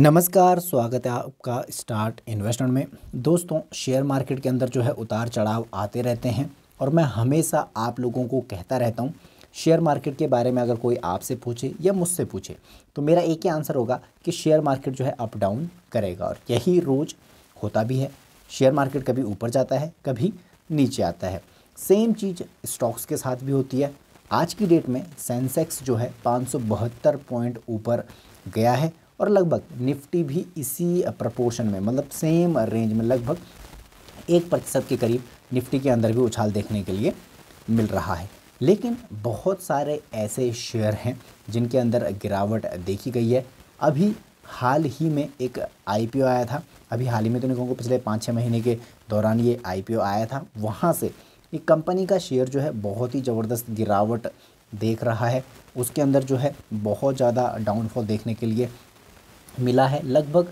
नमस्कार स्वागत है आपका स्टार्ट इन्वेस्टमेंट में दोस्तों शेयर मार्केट के अंदर जो है उतार चढ़ाव आते रहते हैं और मैं हमेशा आप लोगों को कहता रहता हूँ शेयर मार्केट के बारे में अगर कोई आपसे पूछे या मुझसे पूछे तो मेरा एक ही आंसर होगा कि शेयर मार्केट जो है अप डाउन करेगा और यही रोज़ होता भी है शेयर मार्केट कभी ऊपर जाता है कभी नीचे आता है सेम चीज़ स्टॉक्स के साथ भी होती है आज की डेट में सेंसेक्स जो है पाँच पॉइंट ऊपर गया है और लगभग निफ्टी भी इसी प्रपोर्शन में मतलब सेम रेंज में लगभग एक प्रतिशत के करीब निफ्टी के अंदर भी उछाल देखने के लिए मिल रहा है लेकिन बहुत सारे ऐसे शेयर हैं जिनके अंदर गिरावट देखी गई है अभी हाल ही में एक आईपीओ आया था अभी हाल ही में तो नहीं कहूँगा पिछले पाँच छः महीने के दौरान ये आईपीओ आया था वहाँ से एक कंपनी का शेयर जो है बहुत ही ज़बरदस्त गिरावट देख रहा है उसके अंदर जो है बहुत ज़्यादा डाउनफॉल देखने के लिए मिला है लगभग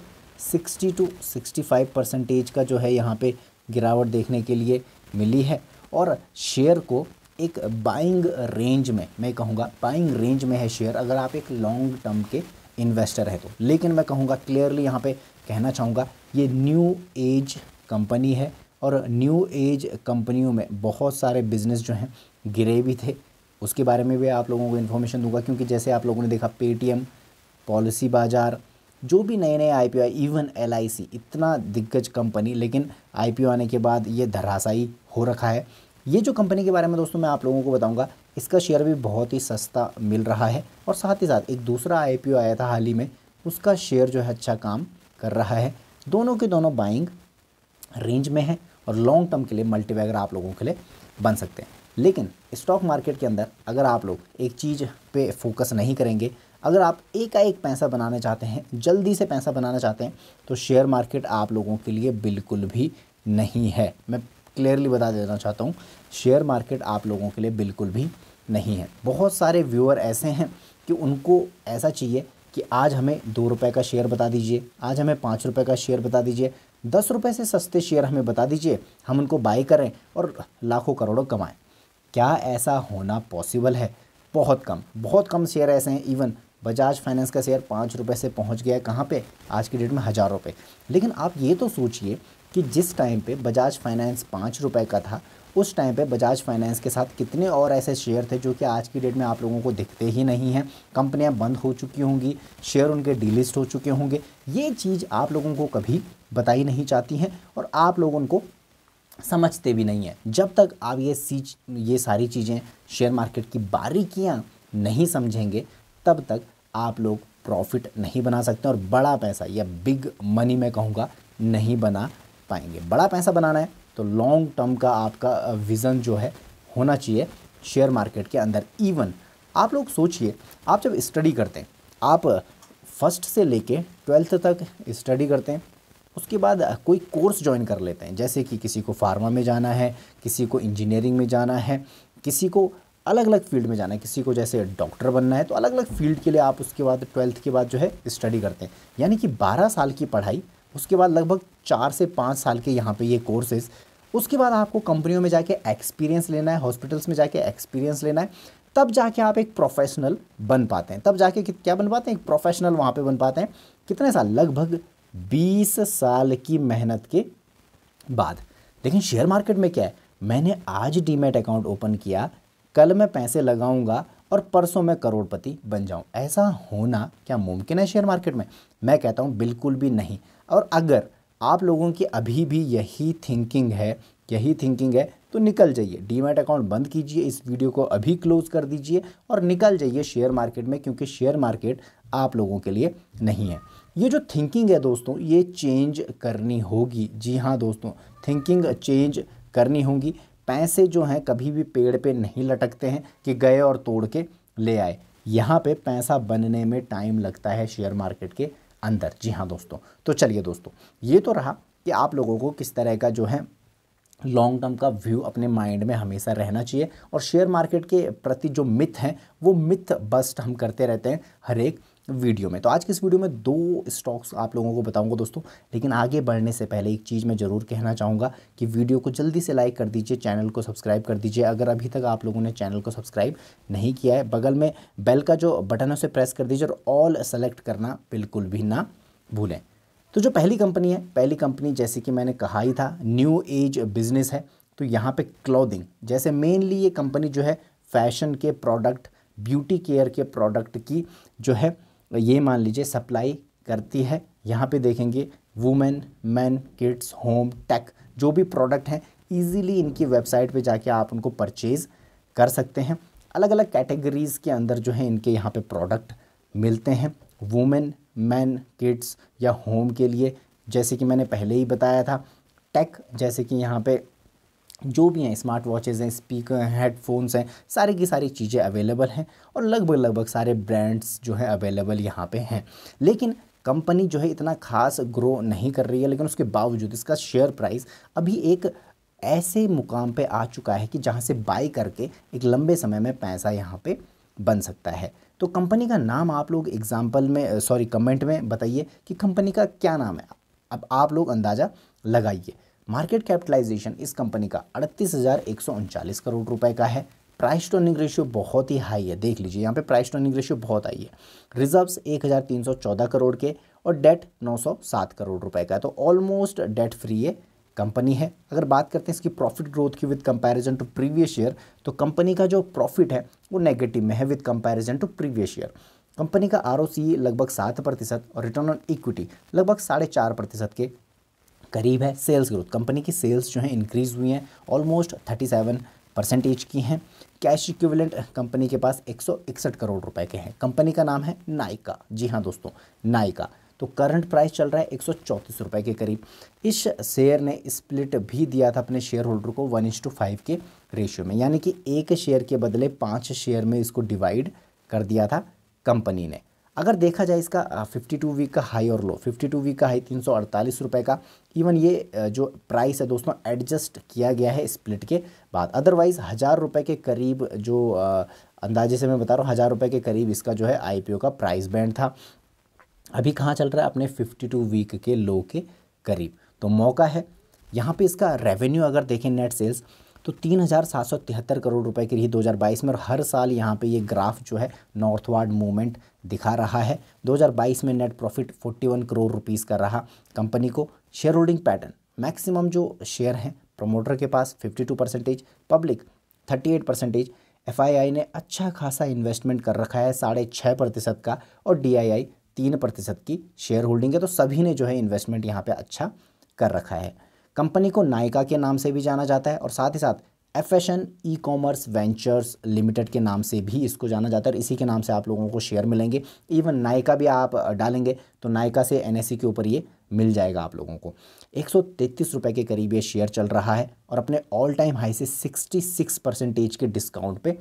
60 टू 65 परसेंटेज का जो है यहाँ पे गिरावट देखने के लिए मिली है और शेयर को एक बाइंग रेंज में मैं कहूँगा बाइंग रेंज में है शेयर अगर आप एक लॉन्ग टर्म के इन्वेस्टर है तो लेकिन मैं कहूँगा क्लियरली यहाँ पे कहना चाहूँगा ये न्यू एज कंपनी है और न्यू एज कंपनियों में बहुत सारे बिजनेस जो हैं गिरे भी थे उसके बारे में भी आप लोगों को इन्फॉर्मेशन दूंगा क्योंकि जैसे आप लोगों ने देखा पेटीएम पॉलिसी बाज़ार जो भी नए नए आई पी आए इवन एल इतना दिग्गज कंपनी लेकिन आई आने के बाद ये धराशाई हो रखा है ये जो कंपनी के बारे में दोस्तों मैं आप लोगों को बताऊंगा इसका शेयर भी बहुत ही सस्ता मिल रहा है और साथ ही साथ एक दूसरा आई आया था हाल ही में उसका शेयर जो है अच्छा काम कर रहा है दोनों के दोनों बाइंग रेंज में है और लॉन्ग टर्म के लिए मल्टीवैगर आप लोगों के लिए बन सकते हैं लेकिन स्टॉक मार्केट के अंदर अगर आप लोग एक चीज़ पे फोकस नहीं करेंगे अगर आप एक एक पैसा बनाना चाहते हैं जल्दी से पैसा बनाना चाहते हैं तो शेयर मार्केट आप लोगों के लिए बिल्कुल भी नहीं है मैं क्लियरली बता देना चाहता हूँ शेयर मार्केट आप लोगों के लिए बिल्कुल भी नहीं है बहुत सारे व्यूअर ऐसे हैं कि उनको ऐसा चाहिए कि आज हमें दो रुपये का शेयर बता दीजिए आज हमें पाँच रुपये का शेयर बता दीजिए दस रुपये से सस्ते शेयर हमें बता दीजिए हम उनको बाई करें और लाखों करोड़ों कमाएं क्या ऐसा होना पॉसिबल है बहुत कम बहुत कम शेयर ऐसे हैं इवन बजाज फाइनेंस का शेयर पाँच रुपये से पहुंच गया है कहाँ पे आज की डेट में हज़ार रुपये लेकिन आप ये तो सोचिए कि जिस टाइम पे बजाज फाइनेंस पाँच रुपये का था उस टाइम पे बजाज फाइनेंस के साथ कितने और ऐसे शेयर थे जो कि आज की डेट में आप लोगों को दिखते ही नहीं हैं कंपनियां बंद हो चुकी होंगी शेयर उनके डीलिस्ट हो चुके होंगे ये चीज़ आप लोगों को कभी बताई नहीं चाहती हैं और आप लोग उनको समझते भी नहीं हैं जब तक आप ये सी ये सारी चीज़ें शेयर मार्केट की बारीकियाँ नहीं समझेंगे तब तक आप लोग प्रॉफिट नहीं बना सकते और बड़ा पैसा या बिग मनी मैं कहूँगा नहीं बना पाएंगे बड़ा पैसा बनाना है तो लॉन्ग टर्म का आपका विज़न जो है होना चाहिए शेयर मार्केट के अंदर इवन आप लोग सोचिए आप जब स्टडी करते हैं आप फर्स्ट से लेके ट्वेल्थ तक स्टडी करते हैं उसके बाद कोई कोर्स ज्वाइन कर लेते हैं जैसे कि किसी को फार्मा में जाना है किसी को इंजीनियरिंग में जाना है किसी को अलग अलग फील्ड में जाना है किसी को जैसे डॉक्टर बनना है तो अलग अलग फील्ड के लिए आप उसके बाद ट्वेल्थ के बाद जो है स्टडी करते हैं यानी कि बारह साल की पढ़ाई उसके बाद लगभग चार से पाँच साल के यहाँ पे ये कोर्सेज़ उसके बाद आपको कंपनियों में जाके एक्सपीरियंस लेना है हॉस्पिटल्स में जाके एक्सपीरियंस लेना है तब जाके आप एक प्रोफेशनल बन पाते हैं तब जाके क्या बन पाते हैं एक प्रोफेशनल वहाँ पे बन पाते हैं कितने साल लगभग 20 साल की मेहनत के बाद लेकिन शेयर मार्केट में क्या है मैंने आज डीमेट अकाउंट ओपन किया कल मैं पैसे लगाऊंगा और परसों मैं करोड़पति बन जाऊं ऐसा होना क्या मुमकिन है शेयर मार्केट में मैं कहता हूं बिल्कुल भी नहीं और अगर आप लोगों की अभी भी यही थिंकिंग है यही थिंकिंग है तो निकल जाइए डीमेट अकाउंट बंद कीजिए इस वीडियो को अभी क्लोज कर दीजिए और निकल जाइए शेयर मार्केट में क्योंकि शेयर मार्केट आप लोगों के लिए नहीं है ये जो थिंकिंग है दोस्तों ये चेंज करनी होगी जी हाँ दोस्तों थिंकिंग चेंज करनी होगी पैसे जो हैं कभी भी पेड़ पे नहीं लटकते हैं कि गए और तोड़ के ले आए यहाँ पे पैसा बनने में टाइम लगता है शेयर मार्केट के अंदर जी हाँ दोस्तों तो चलिए दोस्तों ये तो रहा कि आप लोगों को किस तरह का जो है लॉन्ग टर्म का व्यू अपने माइंड में हमेशा रहना चाहिए और शेयर मार्केट के प्रति जो मिथ हैं वो मिथ बस्ट हम करते रहते हैं हर एक वीडियो में तो आज के इस वीडियो में दो स्टॉक्स आप लोगों को बताऊंगा दोस्तों लेकिन आगे बढ़ने से पहले एक चीज़ मैं ज़रूर कहना चाहूँगा कि वीडियो को जल्दी से लाइक कर दीजिए चैनल को सब्सक्राइब कर दीजिए अगर अभी तक आप लोगों ने चैनल को सब्सक्राइब नहीं किया है बगल में बेल का जो बटन है उसे प्रेस कर दीजिए और ऑल सेलेक्ट करना बिल्कुल भी ना भूलें तो जो पहली कंपनी है पहली कंपनी जैसे कि मैंने कहा ही था न्यू एज बिज़नेस है तो यहाँ पे क्लोदिंग जैसे मेनली ये कंपनी जो है फैशन के प्रोडक्ट ब्यूटी केयर के प्रोडक्ट की जो है तो ये मान लीजिए सप्लाई करती है यहाँ पे देखेंगे women man kids home tech जो भी प्रोडक्ट हैं ईजीली इनकी वेबसाइट पे जाके आप उनको परचेज़ कर सकते हैं अलग अलग कैटेगरीज़ के अंदर जो है इनके यहाँ पे प्रोडक्ट मिलते हैं वुमेन मैन किड्स या होम के लिए जैसे कि मैंने पहले ही बताया था टेक जैसे कि यहाँ पे जो भी हैं स्मार्ट वॉचेज़ हैं स्पीकर हेडफोन्स हैं सारी की सारी चीज़ें अवेलेबल हैं और लगभग लगभग सारे ब्रांड्स जो हैं अवेलेबल यहाँ पे हैं लेकिन कंपनी जो है इतना खास ग्रो नहीं कर रही है लेकिन उसके बावजूद इसका शेयर प्राइस अभी एक ऐसे मुकाम पे आ चुका है कि जहाँ से बाई करके एक लंबे समय में पैसा यहाँ पर बन सकता है तो कंपनी का नाम आप लोग एग्ज़ाम्पल में सॉरी कमेंट में बताइए कि कंपनी का क्या नाम है अब आप लोग अंदाज़ा लगाइए मार्केट कैपिटलाइजेशन इस कंपनी का अड़तीस करोड़ रुपए का है प्राइस टू अर्निंग रेशियो बहुत ही हाई है देख लीजिए यहाँ पे प्राइस टू अर्निंग रेशियो बहुत हाई है रिजर्व्स 1314 करोड़ के और डेट 907 करोड़ रुपए का है तो ऑलमोस्ट डेट फ्री है कंपनी है अगर बात करते हैं इसकी प्रॉफिट ग्रोथ की with comparison to previous year तो कंपनी का जो प्रॉफिट है वो नेगेटिव में है with comparison to previous year company का आर लगभग सात प्रतिशत और रिटर्न ऑन इक्विटी लगभग साढ़े चार प्रतिशत के करीब है सेल्स ग्रोथ कंपनी की सेल्स जो है इंक्रीज़ हुई हैं ऑलमोस्ट थर्टी सेवन परसेंटेज की हैं कैश इक्विवेलेंट कंपनी के पास एक सौ इकसठ करोड़ रुपए के हैं कंपनी का नाम है नायका जी हाँ दोस्तों नायका तो करंट प्राइस चल रहा है एक सौ चौंतीस रुपए के करीब इस शेयर ने स्प्लिट भी दिया था अपने शेयर होल्डर को वन इंस टू फाइव के रेशियो में यानी कि एक शेयर के बदले पाँच शेयर में इसको डिवाइड कर दिया था कंपनी ने अगर देखा जाए इसका 52 वीक का हाई और लो 52 वीक का हाई तीन रुपए का इवन ये जो प्राइस है दोस्तों एडजस्ट किया गया है स्प्लिट के बाद अदरवाइज़ हज़ार रुपये के करीब जो अंदाजे से मैं बता रहा हूँ हज़ार रुपये के करीब इसका जो है आईपीओ का प्राइस बैंड था अभी कहाँ चल रहा है अपने फिफ्टी वीक के लो के करीब तो मौका है यहाँ पे इसका रेवेन्यू अगर देखें नेट सेल्स तो तीन हज़ार सात सौ तिहत्तर करोड़ रुपए की रही 2022 में और हर साल यहाँ पे ये ग्राफ जो है नॉर्थवार्ड मूवमेंट दिखा रहा है 2022 में नेट प्रॉफिट 41 करोड़ रुपीस का रहा कंपनी को शेयर होल्डिंग पैटर्न मैक्सिमम जो शेयर हैं प्रमोटर के पास 52 परसेंटेज पब्लिक 38 परसेंटेज एफ ने अच्छा खासा इन्वेस्टमेंट कर रखा है साढ़े छः प्रतिशत का और डी आई तीन प्रतिशत की शेयर होल्डिंग है तो सभी ने जो है इन्वेस्टमेंट यहाँ पर अच्छा कर रखा है कंपनी को नायका के नाम से भी जाना जाता है और साथ ही साथ FSN e commerce ventures limited के नाम से भी इसको जाना जाता है और इसी के नाम से आप लोगों को शेयर मिलेंगे इवन नायका भी आप डालेंगे तो नायका से एन e के ऊपर ये मिल जाएगा आप लोगों को एक सौ के करीब ये शेयर चल रहा है और अपने ऑल टाइम हाई से 66 परसेंटेज के डिस्काउंट पे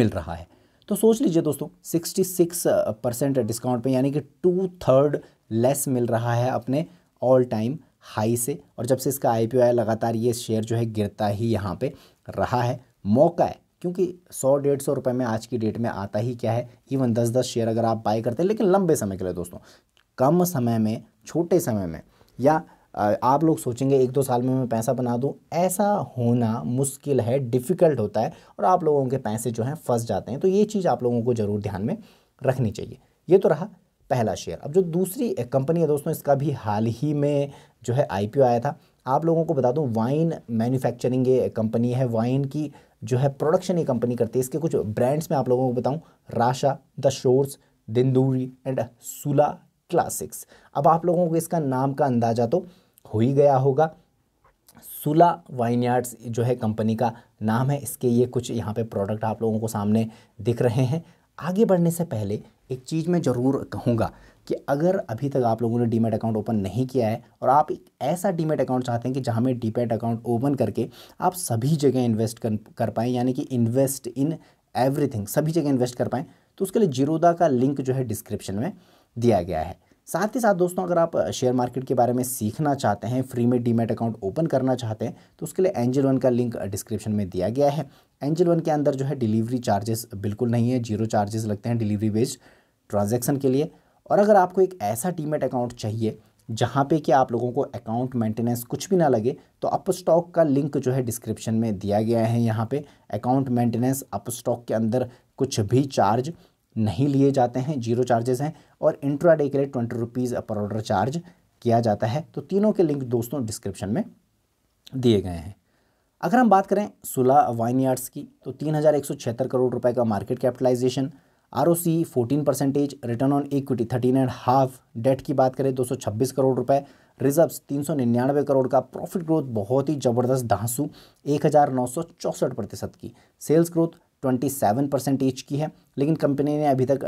मिल रहा है तो सोच लीजिए दोस्तों 66 परसेंट डिस्काउंट पे यानी कि टू थर्ड लेस मिल रहा है अपने ऑल टाइम हाई से और जब से इसका आई पी आया लगातार ये शेयर जो है गिरता ही यहाँ पे रहा है मौका है क्योंकि सौ डेढ़ सौ रुपये में आज की डेट में आता ही क्या है इवन दस दस शेयर अगर आप बाय करते हैं लेकिन लंबे समय के लिए दोस्तों कम समय में छोटे समय में या आप लोग सोचेंगे एक दो साल में मैं पैसा बना दूं ऐसा होना मुश्किल है डिफ़िकल्ट होता है और आप लोगों के पैसे जो हैं फंस जाते हैं तो ये चीज़ आप लोगों को ज़रूर ध्यान में रखनी चाहिए ये तो रहा पहला शेयर अब जो दूसरी कंपनी है दोस्तों इसका भी हाल ही में जो है आई आया था आप लोगों को बता दूं वाइन मैन्युफैक्चरिंग ये कंपनी है वाइन की जो है प्रोडक्शन ये कंपनी करती है इसके कुछ ब्रांड्स में आप लोगों को बताऊं Rasa the source Dindori and Sula classics अब आप लोगों को इसका नाम का अंदाज़ा तो हो ही गया होगा सुला वाइन जो है कंपनी का नाम है इसके ये कुछ यहाँ पे प्रोडक्ट आप लोगों को सामने दिख रहे हैं आगे बढ़ने से पहले एक चीज़ मैं ज़रूर कहूँगा कि अगर अभी तक आप लोगों ने डीमेट अकाउंट ओपन नहीं किया है और आप एक ऐसा डीमेट अकाउंट चाहते हैं कि जहाँ में डीमेट अकाउंट ओपन करके आप सभी जगह इन्वेस्ट कर कर पाएँ यानी कि इन्वेस्ट इन एवरीथिंग सभी जगह इन्वेस्ट कर पाएँ तो उसके लिए जीरोदा का लिंक जो है डिस्क्रिप्शन में दिया गया है साथ ही साथ दोस्तों अगर आप शेयर मार्केट के बारे में सीखना चाहते हैं फ्री में डीमेट अकाउंट ओपन करना चाहते हैं तो उसके लिए एंजल वन का लिंक डिस्क्रिप्शन में दिया गया है एंजल वन के अंदर जो है डिलीवरी चार्जेस बिल्कुल नहीं है जीरो चार्जेस लगते हैं डिलीवरी बेस्ड ट्रांजेक्शन के लिए और अगर आपको एक ऐसा डीमेट अकाउंट चाहिए जहाँ पे कि आप लोगों को अकाउंट मेंटेनेंस कुछ भी ना लगे तो अप स्टॉक का लिंक जो है डिस्क्रिप्शन में दिया गया है यहाँ पे अकाउंट मेंटेनेंस अप स्टॉक के अंदर कुछ भी चार्ज नहीं लिए जाते हैं जीरो चार्जेस हैं और इंट्रा डे के लिए ट्वेंटी रुपीज़ पर ऑर्डर चार्ज किया जाता है तो तीनों के लिंक दोस्तों डिस्क्रिप्शन में दिए गए हैं अगर हम बात करें सुला वाइन यार्ड्स की तो तीन हज़ार एक सौ छिहत्तर करोड़ रुपये का market capitalisation R O C fourteen percentage return on equity thirteen and half debt की बात करें दो सौ छब्बीस करोड़ रुपए रिजर्व्स तीन सौ निन्यानवे करोड़ का प्रॉफिट ग्रोथ बहुत ही ज़बरदस्त धांसू एक हज़ार नौ सौ चौंसठ प्रतिशत की sales growth twenty seven percent each की है लेकिन कंपनी ने अभी तक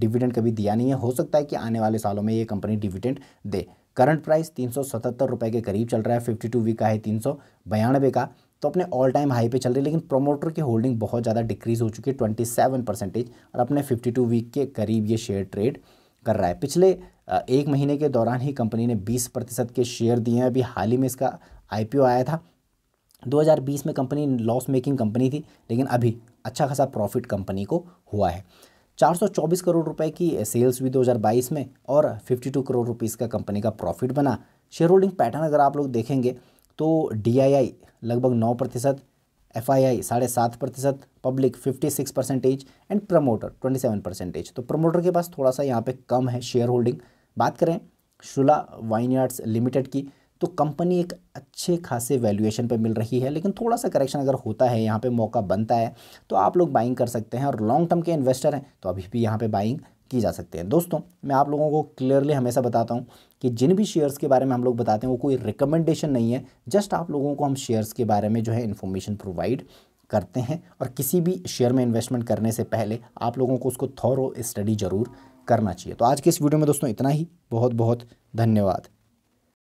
डिविडेंड कभी दिया नहीं है हो सकता है कि आने वाले सालों में ये कंपनी डिविडेंड दे करंट प्राइस तीन सौ सतहत्तर रुपये के करीब चल रहा है फिफ्टी टू वीक का है तीन सौ बयानवे का तो अपने ऑल टाइम हाई पे चल रही है लेकिन प्रोमोटर की होल्डिंग बहुत ज़्यादा डिक्रीज़ हो चुकी है ट्वेंटी सेवन परसेंटेज और अपने फिफ्टी टू वीक के करीब ये शेयर ट्रेड कर रहा है पिछले एक महीने के दौरान ही कंपनी ने बीस प्रतिशत के शेयर दिए हैं अभी हाल ही में इसका आई आया था 2020 में कंपनी लॉस मेकिंग कंपनी थी लेकिन अभी अच्छा खासा प्रॉफिट कंपनी को हुआ है 424 करोड़ रुपए की सेल्स हुई 2022 में और 52 करोड़ रुपीस का कंपनी का प्रॉफिट बना शेयर होल्डिंग पैटर्न अगर आप लोग देखेंगे तो डी लगभग नौ प्रतिशत एफ आई आई साढ़े सात प्रतिशत public fifty six percentage and promoter twenty seven percentage तो प्रमोटर के पास थोड़ा सा यहाँ पे कम है शेयर होल्डिंग बात करें शुला वाइन लिमिटेड की तो कंपनी एक अच्छे खासे वैल्यूएशन पर मिल रही है लेकिन थोड़ा सा करेक्शन अगर होता है यहाँ पे मौका बनता है तो आप लोग बाइंग कर सकते हैं और लॉन्ग टर्म के इन्वेस्टर हैं तो अभी भी यहाँ पे बाइंग की जा सकते हैं दोस्तों मैं आप लोगों को क्लियरली हमेशा बताता हूँ कि जिन भी शेयर्स के बारे में हम लोग बताते हैं वो कोई रिकमेंडेशन नहीं है जस्ट आप लोगों को हम शेयर्स के बारे में जो है इन्फॉर्मेशन प्रोवाइड करते हैं और किसी भी शेयर में इन्वेस्टमेंट करने से पहले आप लोगों को उसको थॉरो स्टडी ज़रूर करना चाहिए तो आज के इस वीडियो में दोस्तों इतना ही बहुत बहुत धन्यवाद